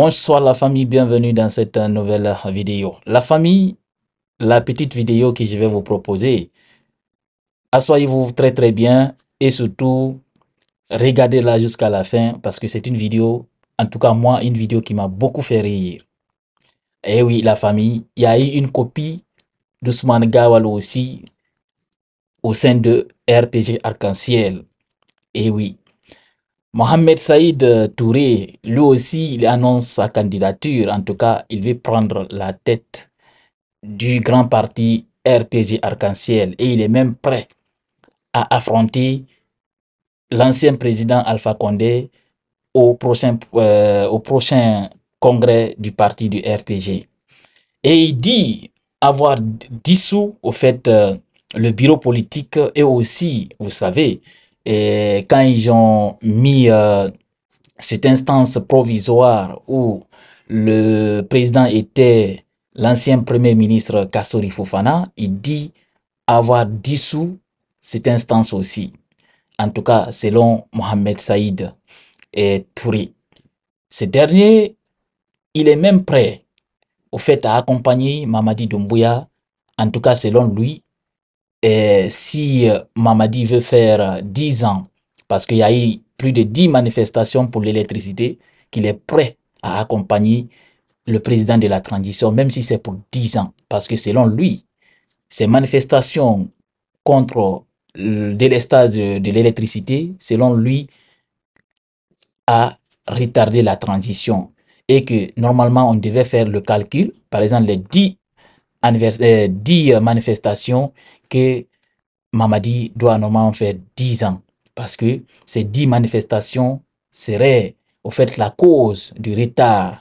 Bonsoir la famille, bienvenue dans cette nouvelle vidéo. La famille, la petite vidéo que je vais vous proposer, asseyez-vous très très bien et surtout, regardez-la jusqu'à la fin parce que c'est une vidéo, en tout cas moi, une vidéo qui m'a beaucoup fait rire. Et eh oui, la famille, il y a eu une copie d'Ousmane Gawalo aussi au sein de RPG Arc-en-Ciel. Et eh oui, Mohamed Saïd euh, Touré, lui aussi, il annonce sa candidature. En tout cas, il veut prendre la tête du grand parti RPG Arc-en-Ciel et il est même prêt à affronter l'ancien président Alpha Condé au prochain, euh, au prochain congrès du parti du RPG. Et il dit avoir dissous, au fait, euh, le bureau politique et aussi, vous savez, et quand ils ont mis euh, cette instance provisoire où le président était l'ancien premier ministre Kassori Fofana, il dit avoir dissous cette instance aussi. En tout cas, selon Mohamed Saïd et Touré. Ce dernier, il est même prêt au fait à accompagner Mamadi Doumbouya, en tout cas selon lui, et si euh, Mamadi veut faire 10 euh, ans, parce qu'il y a eu plus de 10 manifestations pour l'électricité, qu'il est prêt à accompagner le président de la transition, même si c'est pour 10 ans. Parce que selon lui, ces manifestations contre euh, le délestage de l'électricité, selon lui, a retardé la transition. Et que normalement, on devait faire le calcul, par exemple, les 10 euh, 10 euh, manifestations que Mamadi doit normalement faire 10 ans. Parce que ces 10 manifestations seraient au fait la cause du retard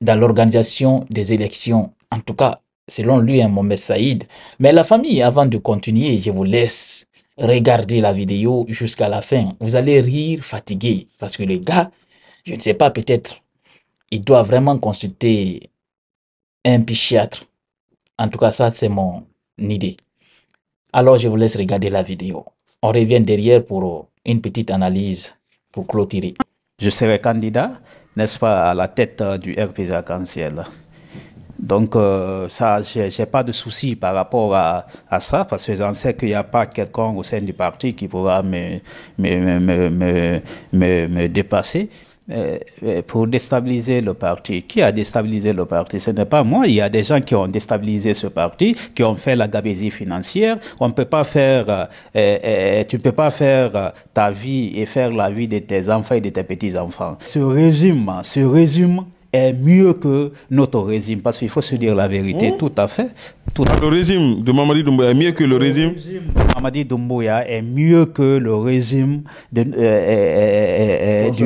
dans l'organisation des élections. En tout cas, selon lui, un hein, Mohamed Saïd. Mais la famille, avant de continuer, je vous laisse regarder la vidéo jusqu'à la fin. Vous allez rire fatigué parce que le gars, je ne sais pas, peut-être, il doit vraiment consulter un psychiatre. En tout cas, ça, c'est mon idée. Alors, je vous laisse regarder la vidéo. On revient derrière pour euh, une petite analyse pour clôturer. Je serai candidat, n'est-ce pas, à la tête euh, du RP Arc-en-Ciel. Donc, euh, ça, j'ai pas de souci par rapport à, ça, parce que j'en sais qu'il n'y a pas quelqu'un au sein du parti qui pourra me, me, me, me dépasser. Euh, euh, pour déstabiliser le parti. Qui a déstabilisé le parti Ce n'est pas moi. Il y a des gens qui ont déstabilisé ce parti, qui ont fait la gabésie financière. On peut pas faire, euh, tu ne peux pas faire ta vie et faire la vie de tes enfants et de tes petits-enfants. Ce régime, ce régime est mieux que notre régime, parce qu'il faut se dire la vérité, mmh. tout à fait le régime de Mamadi Doumbouya est mieux que le, régime... de Mamadi Doumbouya est mieux que le régime de,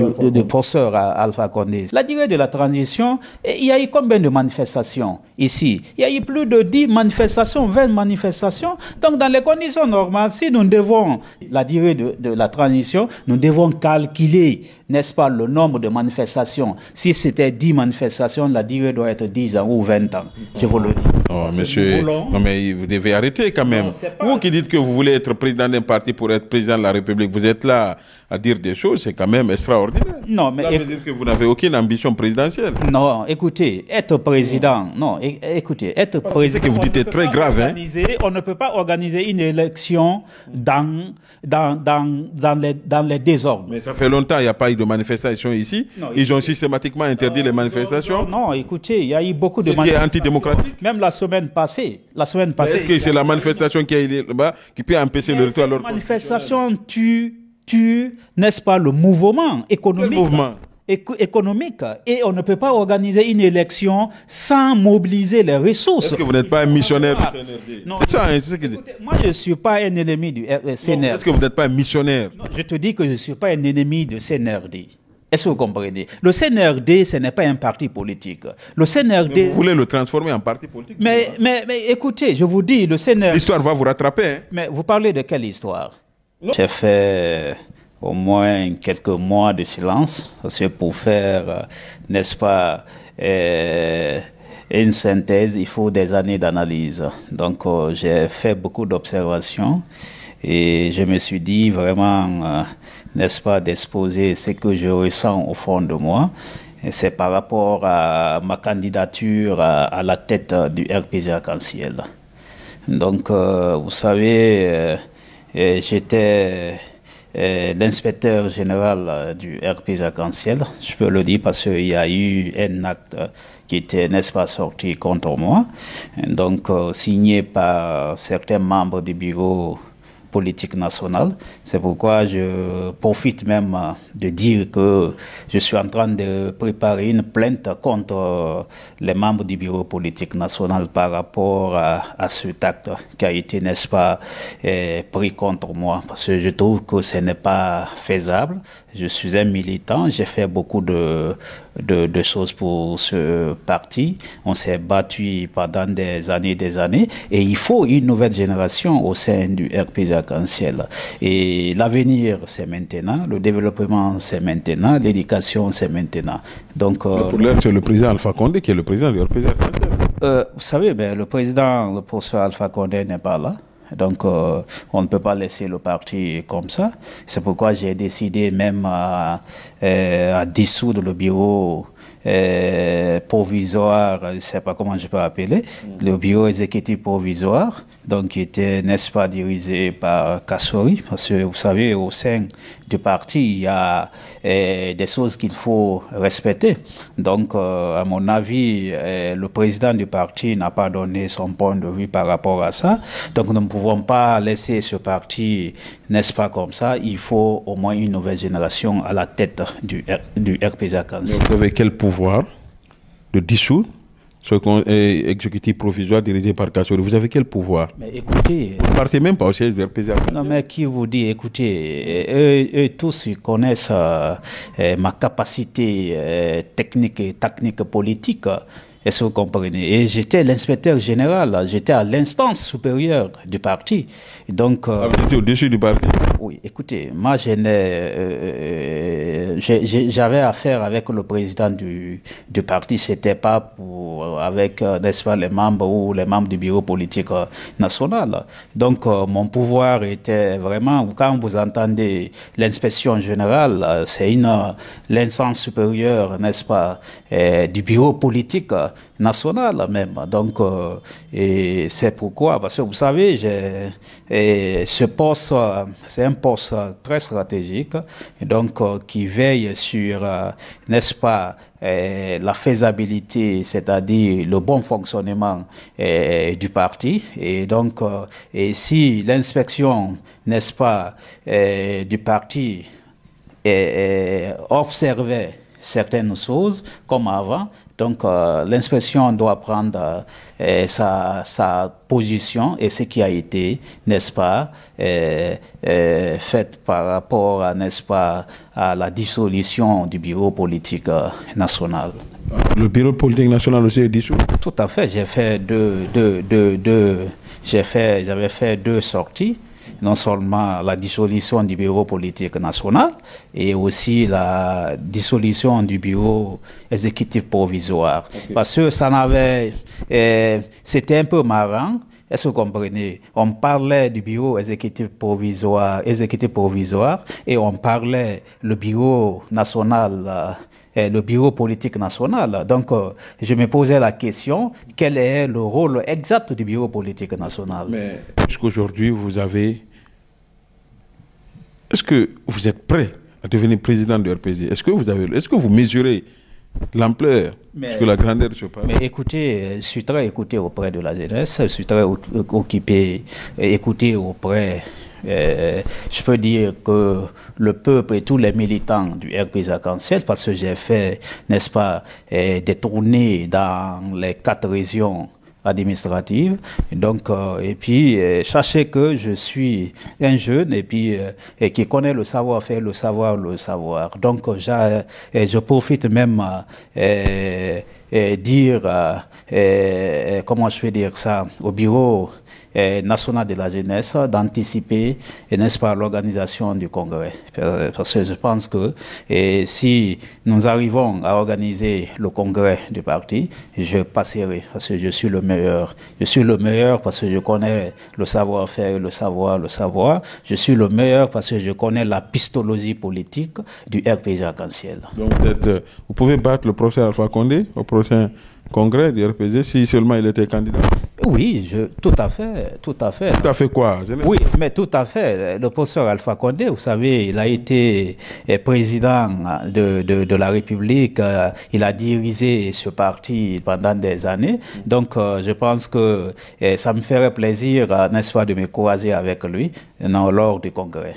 euh, Alpha Condé. La durée de la transition, il y a eu combien de manifestations ici Il y a eu plus de 10 manifestations, 20 manifestations. Donc dans les conditions normales, si nous devons la durée de, de la transition, nous devons calculer, n'est-ce pas, le nombre de manifestations. Si c'était 10 manifestations, la durée doit être 10 ans ou 20 ans. Je vous le dis. Oh, monsieur, mais vous devez arrêter quand même. Vous qui dites que vous voulez être président d'un parti pour être président de la République, vous êtes là à dire des choses, c'est quand même extraordinaire. Non, mais ça veut dire que vous n'avez aucune ambition présidentielle. Non, écoutez, être président, non, écoutez, être président. que vous dites très grave. Hein. On ne peut pas organiser une élection dans, dans, dans, dans, les, dans les désordres. Mais ça fait longtemps, il n'y a pas eu de manifestation ici. ils ont systématiquement interdit les euh, manifestations. Non, écoutez, il y a eu beaucoup de manifestations. antidémocratique. Même la semaine passée. La semaine passée. Est-ce que c'est la manifestation qui a eu là qui peut empêcher le retour à l'ordre Manifestation tue tu n'est-ce pas, le mouvement économique. Le économique. Et on ne peut pas organiser une élection sans mobiliser les ressources. Est-ce que vous n'êtes pas un missionnaire ah. Non. Hein, c'est ça, Moi, je ne suis pas un ennemi du CNRD. Est-ce que vous n'êtes pas un missionnaire Je te dis que je ne suis pas un ennemi du CNRD. Est-ce que vous comprenez Le CNRD, ce n'est pas un parti politique. Le CNRD... vous voulez le transformer en parti politique mais, mais, mais, écoutez, je vous dis, le CNRD... L'histoire va vous rattraper. Hein. Mais vous parlez de quelle histoire j'ai fait euh, au moins quelques mois de silence, c'est pour faire, euh, n'est-ce pas, euh, une synthèse, il faut des années d'analyse. Donc j'ai fait beaucoup d'observations et je me suis dit vraiment, n'est-ce pas, d'exposer ce que je ressens au fond de moi. Et c'est par rapport à ma candidature à, à la tête du RPG Arc-en-Ciel. Donc, vous savez, j'étais euh, l'inspecteur général euh, du RP arc Je peux le dire parce qu'il y a eu un acte euh, qui était, n'est-ce pas, sorti contre moi, donc signé par certains membres du bureau politique nationale. C'est pourquoi je profite même euh, de dire que je suis en train de préparer une plainte contre euh, les membres du bureau politique national par rapport à, ce cet acte qui a été, n'est-ce pas, euh, pris contre moi. Parce que je trouve que ce n'est pas faisable. Je suis un militant, j'ai fait beaucoup de, de, choses pour ce parti. On s'est battu pendant des années et des années. Et il faut une nouvelle génération au sein du RPG. Et l'avenir, c'est maintenant. Le développement, c'est maintenant. L'éducation, c'est maintenant. Donc, euh, pour c'est le président Alpha Condé qui est le président du euh, Vous savez, ben, le président, le professeur Alpha Condé n'est pas là. Donc, euh, on ne peut pas laisser le parti comme ça. C'est pourquoi j'ai décidé même à, à, dissoudre le bureau provisoire, je ne sais pas comment je peux appeler, le bureau exécutif provisoire, donc qui était, n'est-ce pas, dirigé par Kassori, parce que vous savez, au sein du parti, il y a eh, des choses qu'il faut respecter. Donc, euh, à mon avis, eh, le président du parti n'a pas donné son point de vue par rapport à ça. Donc, nous ne pouvons pas laisser ce parti, n'est-ce pas, comme ça. Il faut au moins une nouvelle génération à la tête du, du RPJ. Vous avez quel pouvoir de dissoudre ce exécutif provisoire dirigé par Kassouri. Vous avez quel pouvoir Mais écoutez. Euh, vous ne partez même pas au siège la Non, mais qui vous dit, écoutez, euh, eux, tous ils connaissent euh, ma capacité technique et politique. Est-ce que vous comprenez Et j'étais l'inspecteur général, j'étais à l'instance supérieure du parti. Donc, ah, vous étiez au-dessus du parti oui, écoutez, moi euh, euh, euh, j'avais affaire avec le président du, parti, parti, c'était pas pour, avec, n'est-ce pas, les membres ou les membres du bureau politique national. Donc mon pouvoir était vraiment, quand vous entendez l'inspection générale, c'est une l'instance supérieure, n'est-ce pas, du bureau politique nationale même. Donc, euh, et c'est pourquoi, parce que vous savez, ce poste, c'est un poste très stratégique, donc euh, qui veille sur, euh, n'est-ce pas, la faisabilité, c'est-à-dire le bon fonctionnement du parti. Et donc, et si l'inspection, n'est-ce pas, du parti est observée, certaines choses comme avant. Donc euh, l'inspection doit prendre euh, sa, position et ce qui a été, n'est-ce pas, euh, fait par rapport, à, n'est-ce pas, à la dissolution du bureau politique national. Le bureau politique national aussi est dissous Tout à fait. J'ai fait j'ai fait, j'avais fait deux sorties non seulement la dissolution du bureau politique national et aussi la dissolution du bureau exécutif provisoire. Parce que ça n'avait, eh, c'était un peu marrant. Est-ce que vous comprenez On parlait du bureau exécutif provisoire, exécutif provisoire et on parlait le bureau national, eh, le bureau politique national. Donc, euh, je me posais la question, quel est le rôle exact du bureau politique national Mais vous avez est-ce que vous êtes prêt à devenir président du RPG Est-ce que vous avez, est-ce que vous mesurez l'ampleur la grandeur je Mais écoutez, euh, je suis très écouté auprès de la jeunesse, je suis très occupé, euh, écouté auprès. Euh, je peux dire que le peuple et tous les militants du RPZ, à parce que j'ai fait, n'est-ce pas, des tournées dans les quatre régions administrative. Donc, euh, et puis, euh, sachez que je suis un jeune et puis euh, et qui connaît le savoir-faire, le savoir, le savoir. Donc, et je profite même dire, comment je vais dire ça, au bureau national de la jeunesse d'anticiper, n'est-ce pas, l'organisation du congrès. Euh, parce que je pense que et si nous arrivons à organiser le congrès du parti, je passerai parce que je suis le meilleur. Je suis le meilleur parce que je connais le savoir-faire, le savoir, le savoir. Je suis le meilleur parce que je connais la pistologie politique du RPJ arc-en-ciel. Donc euh, vous pouvez battre le prochain Alpha Condé, au prochain congrès du RPG si seulement il était candidat Oui, je, tout à fait, tout à fait. Tout à fait quoi Oui, mais tout à fait. Le professeur Alpha Condé, vous savez, il a été eh, président de, la République, euh, il a dirigé ce parti pendant des années, donc euh, je pense que eh, ça me ferait plaisir, euh, n'est-ce pas, de me croiser avec lui lors du congrès.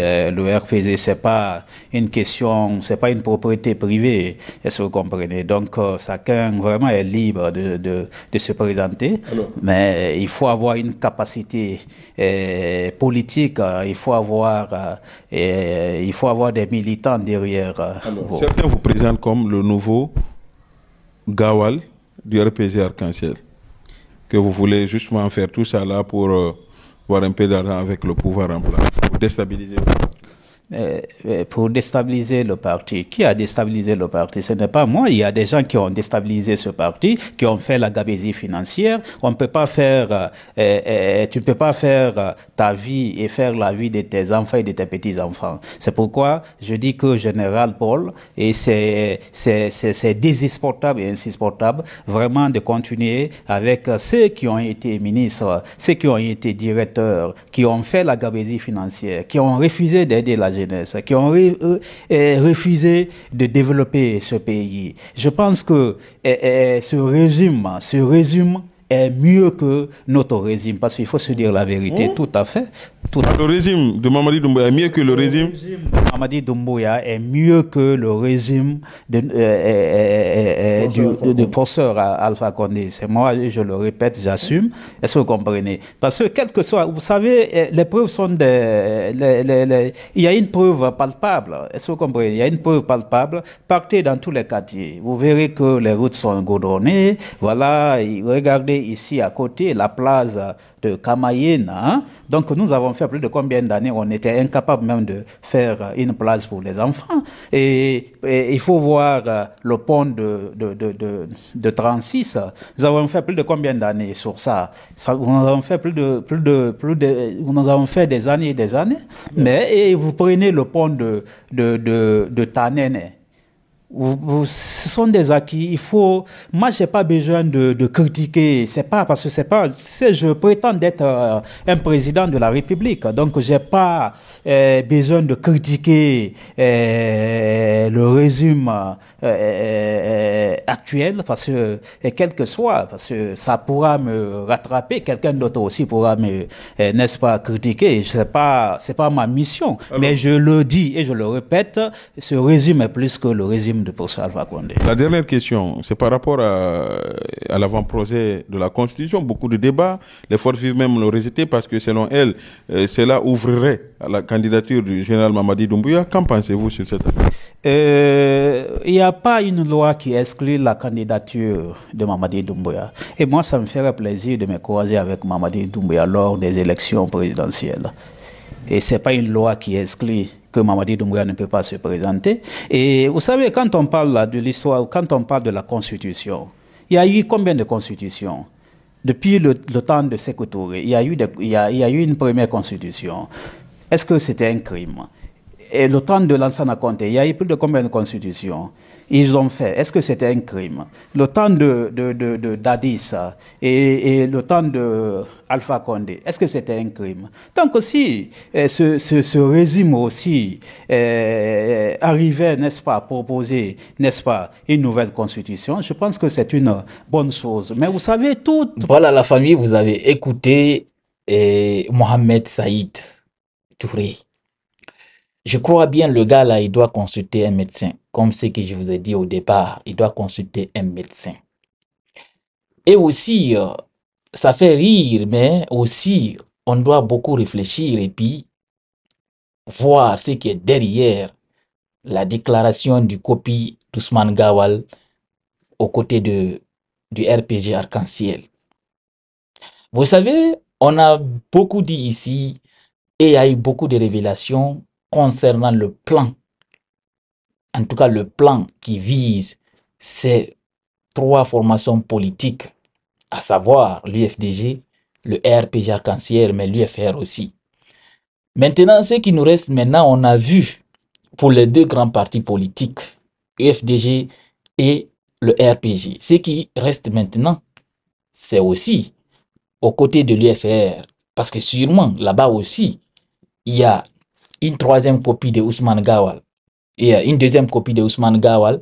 Euh, le RPG, c'est pas une question, c'est pas une propriété privée, est-ce que vous comprenez Donc, euh, chacun vraiment est libre de, se présenter, ah mais il faut avoir une capacité euh, politique, il faut avoir, il faut avoir des militants derrière. Certains ah vous présentent comme le nouveau Gawal du RPG Arc-en-Ciel, que vous voulez justement faire tout ça là pour voir un peu d'argent avec le pouvoir en place. destabilizei. Euh, euh, pour déstabiliser le parti. Qui a déstabilisé le parti Ce n'est pas moi. Il y a des gens qui ont déstabilisé ce parti, qui ont fait la gabésie financière. On ne peut pas faire, euh, tu ne peux pas faire ta vie et faire la vie de tes enfants et de tes petits-enfants. C'est pourquoi je dis que Général Paul, et c'est, c'est, et insupportable vraiment de continuer avec ceux qui ont été ministres, ceux qui ont été directeurs, qui ont fait la gabésie financière, qui ont refusé d'aider la qui ont euh, euh, refusé de développer ce pays. Je pense que eh, eh, eh, ce régime, ce régime est mieux que notre régime, parce qu'il faut se dire la vérité, oh. tout à fait le régime de Mamadi Doumbouya est mieux que le, régime... Mamadi Doumbouya est mieux que le régime de, euh, euh, euh, du, Alpha Condé. C'est moi, je le répète, j'assume. Est-ce que vous comprenez Parce que, quel que soit, vous savez, les preuves sont des. il y a une preuve palpable. Est-ce que vous comprenez Il y a une preuve palpable. Partez dans tous les quartiers. Vous verrez que les routes sont goudronnées. Voilà, regardez ici à côté la place de Kamayena. Hein. Donc, nous avons fait plus de combien d'années on était incapable même de faire euh, une place pour les enfants. Et, il faut voir euh, le pont de, de, de, de, 36. Nous avons fait plus de combien d'années sur ça, Nous avons fait plus de, plus de, plus de, nous avons fait des années et des années. Mais et vous prenez le pont de, de, de, de Tanene ce sont des acquis. Il faut, moi, j'ai pas besoin de, critiquer. C'est pas parce que c'est pas, je prétends être euh, un président de la République. Donc, j'ai pas euh, besoin de critiquer euh, le résumé actuel parce que, quel que soit, parce que ça pourra me rattraper. Quelqu'un d'autre aussi pourra me, n'est-ce pas, critiquer. C'est pas, c'est pas ma mission. Mais je le dis et je le répète, ce résumé est plus que le résumé la dernière question, c'est par rapport à, à l'avant-projet de la Constitution. Beaucoup de débats, les forces vives même l'ont résisté parce que selon elles, euh, cela ouvrirait à la candidature du général Mamadi Doumbouya. Qu'en pensez-vous sur cette affaire euh, Il n'y a pas une loi qui exclut la candidature de Mamadi Doumbouya. Et moi, ça me ferait plaisir de me croiser avec Mamadi Doumbouya lors des élections présidentielles. Et ce n'est pas une loi qui exclut que Mamadi Doumbouya ne peut pas se présenter. Et vous savez, quand on parle de l'histoire, quand on parle de la Constitution, il y a eu combien de constitutions Depuis le, temps de Sekou Touré, il y, a eu il y a eu une première constitution. Est-ce que c'était un crime et le temps de Lansana Conté, il y a eu plus de combien de constitutions Ils ont fait. Est-ce que c'était un crime Le temps de, de, Dadis et, le temps de Alpha Condé, est-ce que c'était un crime Tant que si eh, ce, ce régime aussi eh, eh, arrivait, n'est-ce pas, proposer, n'est-ce pas, une nouvelle constitution, je pense que c'est une bonne chose. Mais vous savez, tout... Voilà la famille, vous avez écouté Mohamed Saïd Touré je crois bien le gars là, il doit consulter un médecin. Comme ce que je vous ai dit au départ, il doit consulter un médecin. Et aussi, euh, ça fait rire, mais aussi, on doit beaucoup réfléchir et puis voir ce qui est derrière la déclaration du copie d'Ousmane Gawal aux côtés de, du RPG Arc-en-Ciel. Vous savez, on a beaucoup dit ici et il y a eu beaucoup de révélations concernant le plan, en tout cas le plan qui vise ces trois formations politiques, à savoir l'UFDG, le RPG arc mais l'UFR aussi. Maintenant, ce qui nous reste maintenant, on a vu pour les deux grands partis politiques, l'UFDG et le RPG. Ce qui reste maintenant, c'est aussi aux côtés de l'UFR, parce que sûrement là-bas aussi, il y a une troisième copie de Ousmane Gawal et euh, une deuxième copie de Ousmane Gawal.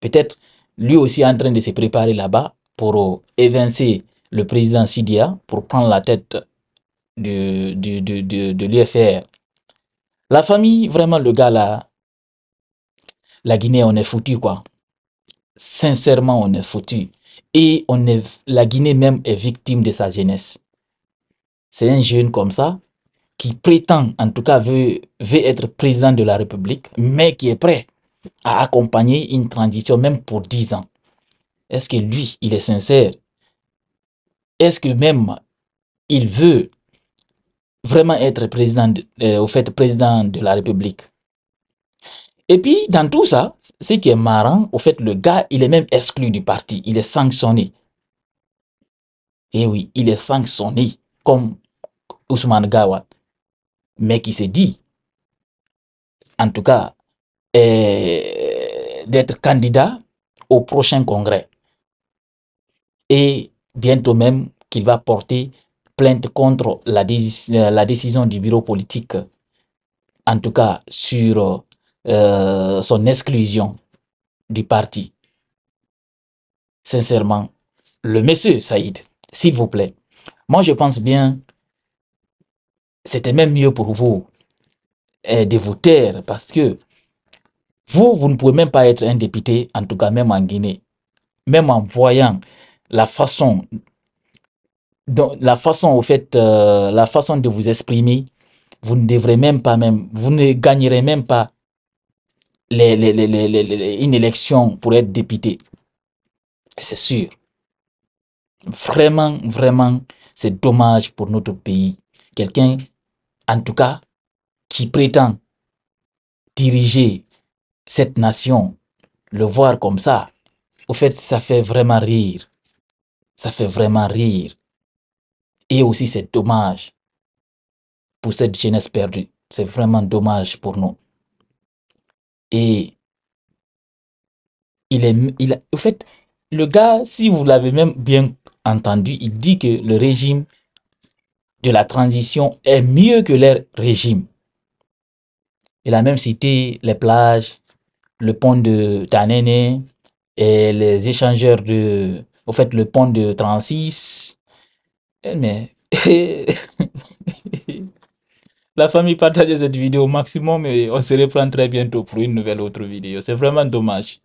Peut-être lui aussi en train de se préparer là-bas pour euh, évincer le président Sidia, pour prendre la tête de, de, de, de, l'UFR. La famille, vraiment, le gars là, la Guinée, on est foutu quoi. Sincèrement, on est foutu. Et on est, la Guinée même est victime de sa jeunesse. C'est un jeune comme ça qui prétend, en tout cas veut, être président de la République, mais qui est prêt à accompagner une transition même pour 10 ans. Est-ce que lui, il est sincère Est-ce que même il veut vraiment être président, de, euh, au fait, président de la République Et puis, dans tout ça, ce qui est marrant, au fait, le gars, il est même exclu du parti, il est sanctionné. Eh oui, il est sanctionné comme Ousmane Gawad mais qui s'est dit, en tout cas, euh, d'être candidat au prochain congrès. Et bientôt même qu'il va porter plainte contre la, euh, décision du bureau politique, en tout cas sur euh, son exclusion du parti. Sincèrement, le monsieur Saïd, s'il vous plaît, moi je pense bien c'était même mieux pour vous euh, de vous taire parce que vous, vous ne pouvez même pas être un député, en tout cas même en Guinée, même en voyant la façon, dont, la façon au fait, euh, la façon de vous exprimer, vous ne devrez même pas même, vous ne gagnerez même pas les, une élection pour être député. C'est sûr. Vraiment, vraiment, c'est dommage pour notre pays. Quelqu'un en tout cas, qui prétend diriger cette nation, le voir comme ça, au fait, ça fait vraiment rire. Ça fait vraiment rire. Et aussi, c'est dommage pour cette jeunesse perdue. C'est vraiment dommage pour nous. Et il est, au fait, le gars, si vous l'avez même bien entendu, il dit que le régime de la transition est mieux que leur régime. Et la même cité les plages, le pont de Tanene et les échangeurs de... Au fait, le pont de 36. Eh, mais... la famille, partage cette vidéo au maximum et on se reprend très bientôt pour une nouvelle autre vidéo. C'est vraiment dommage.